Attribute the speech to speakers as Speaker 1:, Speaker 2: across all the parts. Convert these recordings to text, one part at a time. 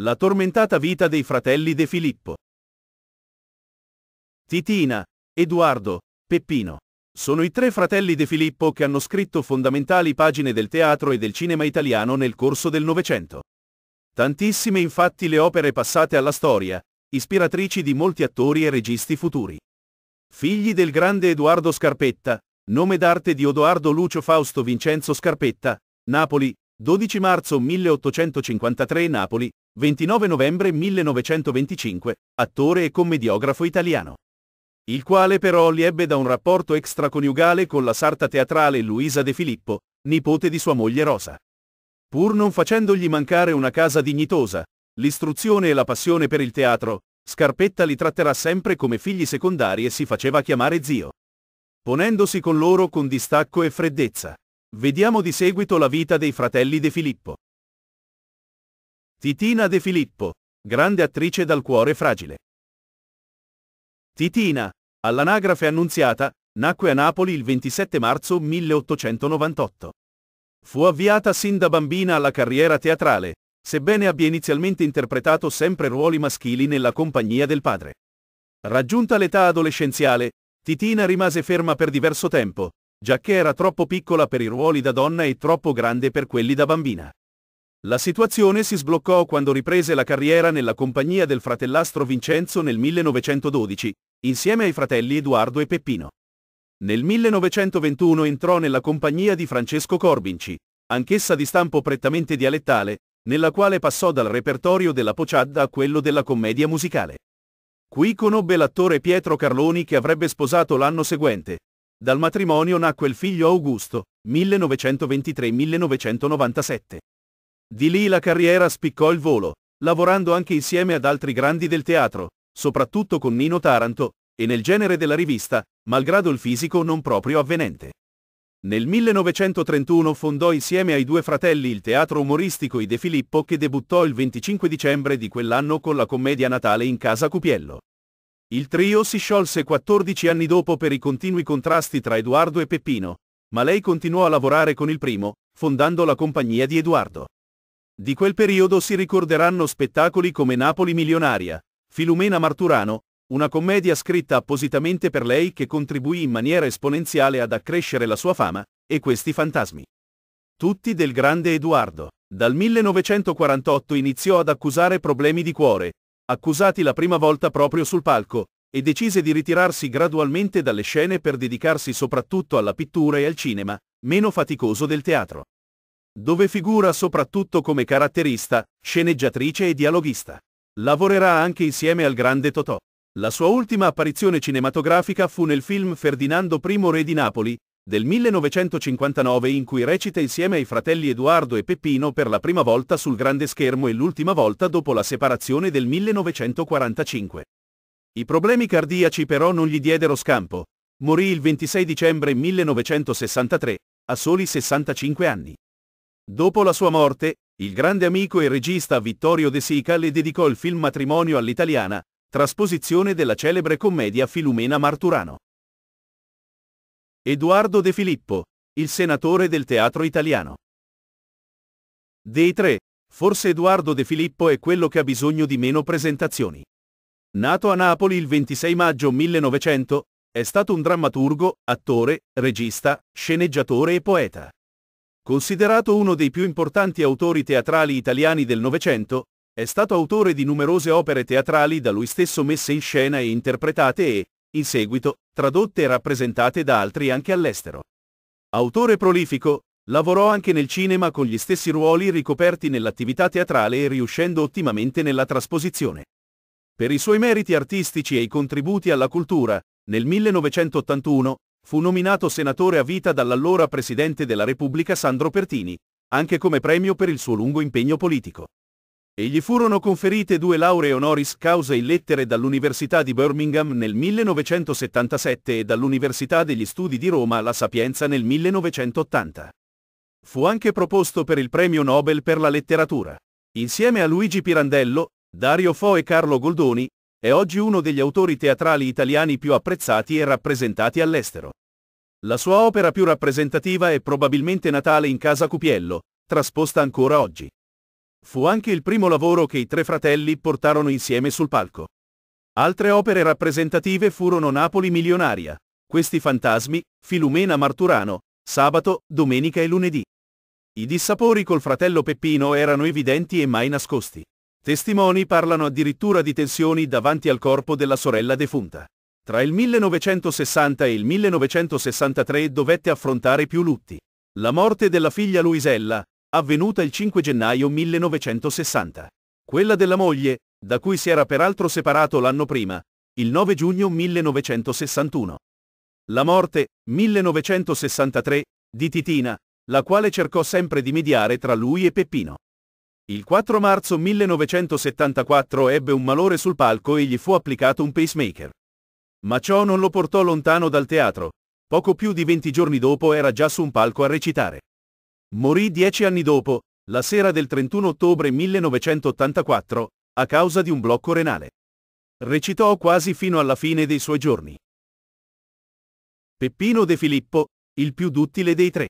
Speaker 1: La tormentata vita dei fratelli De Filippo. Titina, Edoardo, Peppino. Sono i tre fratelli De Filippo che hanno scritto fondamentali pagine del teatro e del cinema italiano nel corso del Novecento. Tantissime infatti le opere passate alla storia, ispiratrici di molti attori e registi futuri. Figli del grande Edoardo Scarpetta, nome d'arte di Odoardo Lucio Fausto Vincenzo Scarpetta, Napoli, 12 marzo 1853 Napoli, 29 novembre 1925, attore e commediografo italiano. Il quale però li ebbe da un rapporto extraconiugale con la sarta teatrale Luisa De Filippo, nipote di sua moglie Rosa. Pur non facendogli mancare una casa dignitosa, l'istruzione e la passione per il teatro, Scarpetta li tratterà sempre come figli secondari e si faceva chiamare zio. Ponendosi con loro con distacco e freddezza. Vediamo di seguito la vita dei fratelli De Filippo. Titina De Filippo, grande attrice dal cuore fragile. Titina, all'anagrafe annunziata, nacque a Napoli il 27 marzo 1898. Fu avviata sin da bambina alla carriera teatrale, sebbene abbia inizialmente interpretato sempre ruoli maschili nella compagnia del padre. Raggiunta l'età adolescenziale, Titina rimase ferma per diverso tempo, giacché era troppo piccola per i ruoli da donna e troppo grande per quelli da bambina. La situazione si sbloccò quando riprese la carriera nella compagnia del fratellastro Vincenzo nel 1912, insieme ai fratelli Edoardo e Peppino. Nel 1921 entrò nella compagnia di Francesco Corbinci, anch'essa di stampo prettamente dialettale, nella quale passò dal repertorio della pociadda a quello della commedia musicale. Qui conobbe l'attore Pietro Carloni che avrebbe sposato l'anno seguente. Dal matrimonio nacque il figlio Augusto, 1923-1997. Di lì la carriera spiccò il volo, lavorando anche insieme ad altri grandi del teatro, soprattutto con Nino Taranto, e nel genere della rivista, malgrado il fisico non proprio avvenente. Nel 1931 fondò insieme ai due fratelli il teatro umoristico I De Filippo che debuttò il 25 dicembre di quell'anno con la commedia Natale in casa Cupiello. Il trio si sciolse 14 anni dopo per i continui contrasti tra Edoardo e Peppino, ma lei continuò a lavorare con il primo, fondando la compagnia di Edoardo. Di quel periodo si ricorderanno spettacoli come Napoli milionaria, Filumena Marturano, una commedia scritta appositamente per lei che contribuì in maniera esponenziale ad accrescere la sua fama, e questi fantasmi. Tutti del grande Edoardo. Dal 1948 iniziò ad accusare problemi di cuore, accusati la prima volta proprio sul palco, e decise di ritirarsi gradualmente dalle scene per dedicarsi soprattutto alla pittura e al cinema, meno faticoso del teatro dove figura soprattutto come caratterista, sceneggiatrice e dialoghista. Lavorerà anche insieme al grande Totò. La sua ultima apparizione cinematografica fu nel film Ferdinando I Re di Napoli, del 1959 in cui recita insieme ai fratelli Edoardo e Peppino per la prima volta sul grande schermo e l'ultima volta dopo la separazione del 1945. I problemi cardiaci però non gli diedero scampo. Morì il 26 dicembre 1963, a soli 65 anni. Dopo la sua morte, il grande amico e regista Vittorio De Sica le dedicò il film Matrimonio all'italiana, trasposizione della celebre commedia Filumena Marturano. Edoardo De Filippo, il senatore del teatro italiano. Dei tre, forse Edoardo De Filippo è quello che ha bisogno di meno presentazioni. Nato a Napoli il 26 maggio 1900, è stato un drammaturgo, attore, regista, sceneggiatore e poeta. Considerato uno dei più importanti autori teatrali italiani del Novecento, è stato autore di numerose opere teatrali da lui stesso messe in scena e interpretate e, in seguito, tradotte e rappresentate da altri anche all'estero. Autore prolifico, lavorò anche nel cinema con gli stessi ruoli ricoperti nell'attività teatrale e riuscendo ottimamente nella trasposizione. Per i suoi meriti artistici e i contributi alla cultura, nel 1981, Fu nominato senatore a vita dall'allora presidente della Repubblica Sandro Pertini, anche come premio per il suo lungo impegno politico. E gli furono conferite due lauree honoris causa in lettere dall'Università di Birmingham nel 1977 e dall'Università degli Studi di Roma La Sapienza nel 1980. Fu anche proposto per il premio Nobel per la letteratura. Insieme a Luigi Pirandello, Dario Fo e Carlo Goldoni, è oggi uno degli autori teatrali italiani più apprezzati e rappresentati all'estero. La sua opera più rappresentativa è probabilmente Natale in casa Cupiello, trasposta ancora oggi. Fu anche il primo lavoro che i tre fratelli portarono insieme sul palco. Altre opere rappresentative furono Napoli Milionaria, Questi Fantasmi, Filumena Marturano, Sabato, Domenica e Lunedì. I dissapori col fratello Peppino erano evidenti e mai nascosti. Testimoni parlano addirittura di tensioni davanti al corpo della sorella defunta. Tra il 1960 e il 1963 dovette affrontare più lutti. La morte della figlia Luisella, avvenuta il 5 gennaio 1960. Quella della moglie, da cui si era peraltro separato l'anno prima, il 9 giugno 1961. La morte, 1963, di Titina, la quale cercò sempre di mediare tra lui e Peppino. Il 4 marzo 1974 ebbe un malore sul palco e gli fu applicato un pacemaker. Ma ciò non lo portò lontano dal teatro. Poco più di 20 giorni dopo era già su un palco a recitare. Morì dieci anni dopo, la sera del 31 ottobre 1984, a causa di un blocco renale. Recitò quasi fino alla fine dei suoi giorni. Peppino De Filippo, il più duttile dei tre.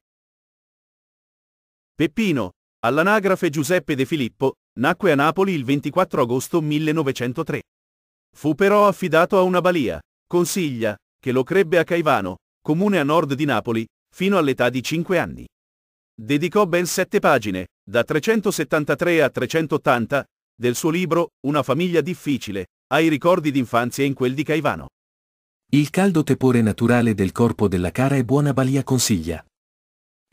Speaker 1: Peppino, All'anagrafe Giuseppe De Filippo, nacque a Napoli il 24 agosto 1903. Fu però affidato a una balia, consiglia, che lo crebbe a Caivano, comune a nord di Napoli, fino all'età di 5 anni. Dedicò ben sette pagine, da 373 a 380, del suo libro Una famiglia difficile, ai ricordi d'infanzia in quel di Caivano. Il caldo tepore naturale del corpo della cara e buona balia consiglia.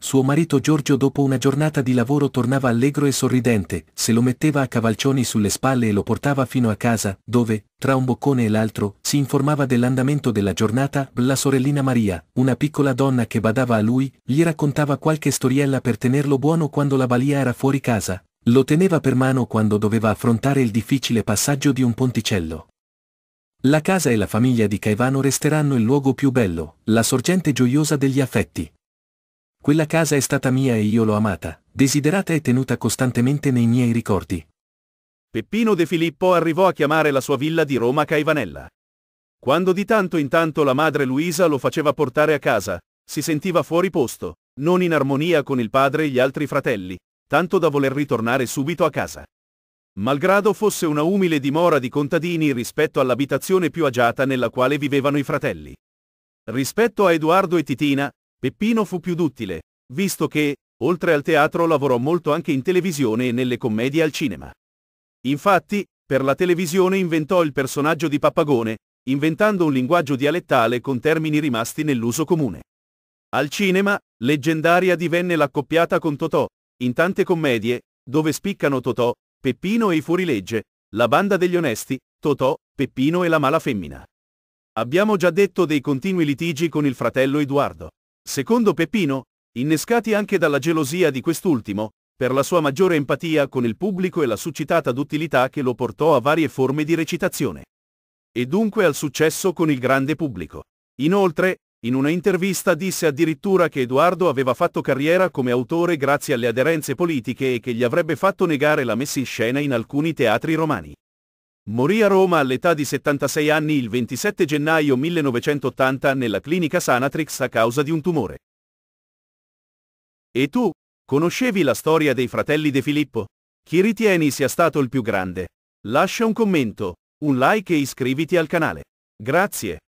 Speaker 1: Suo marito Giorgio dopo una giornata di lavoro tornava allegro e sorridente, se lo metteva a cavalcioni sulle spalle e lo portava fino a casa, dove, tra un boccone e l'altro, si informava dell'andamento della giornata, la sorellina Maria, una piccola donna che badava a lui, gli raccontava qualche storiella per tenerlo buono quando la balia era fuori casa, lo teneva per mano quando doveva affrontare il difficile passaggio di un ponticello. La casa e la famiglia di Caivano resteranno il luogo più bello, la sorgente gioiosa degli affetti. Quella casa è stata mia e io l'ho amata, desiderata e tenuta costantemente nei miei ricordi. Peppino De Filippo arrivò a chiamare la sua villa di Roma Caivanella. Quando di tanto in tanto la madre Luisa lo faceva portare a casa, si sentiva fuori posto, non in armonia con il padre e gli altri fratelli, tanto da voler ritornare subito a casa. Malgrado fosse una umile dimora di contadini rispetto all'abitazione più agiata nella quale vivevano i fratelli. Rispetto a Edoardo e Titina, Peppino fu più duttile, visto che, oltre al teatro lavorò molto anche in televisione e nelle commedie al cinema. Infatti, per la televisione inventò il personaggio di Pappagone, inventando un linguaggio dialettale con termini rimasti nell'uso comune. Al cinema, leggendaria divenne l'accoppiata con Totò, in tante commedie, dove spiccano Totò, Peppino e i fuorilegge, la banda degli onesti, Totò, Peppino e la mala femmina. Abbiamo già detto dei continui litigi con il fratello Edoardo. Secondo Peppino, innescati anche dalla gelosia di quest'ultimo, per la sua maggiore empatia con il pubblico e la suscitata duttilità che lo portò a varie forme di recitazione. E dunque al successo con il grande pubblico. Inoltre, in una intervista disse addirittura che Edoardo aveva fatto carriera come autore grazie alle aderenze politiche e che gli avrebbe fatto negare la messa in scena in alcuni teatri romani. Morì a Roma all'età di 76 anni il 27 gennaio 1980 nella clinica Sanatrix a causa di un tumore. E tu, conoscevi la storia dei fratelli De Filippo? Chi ritieni sia stato il più grande? Lascia un commento, un like e iscriviti al canale. Grazie.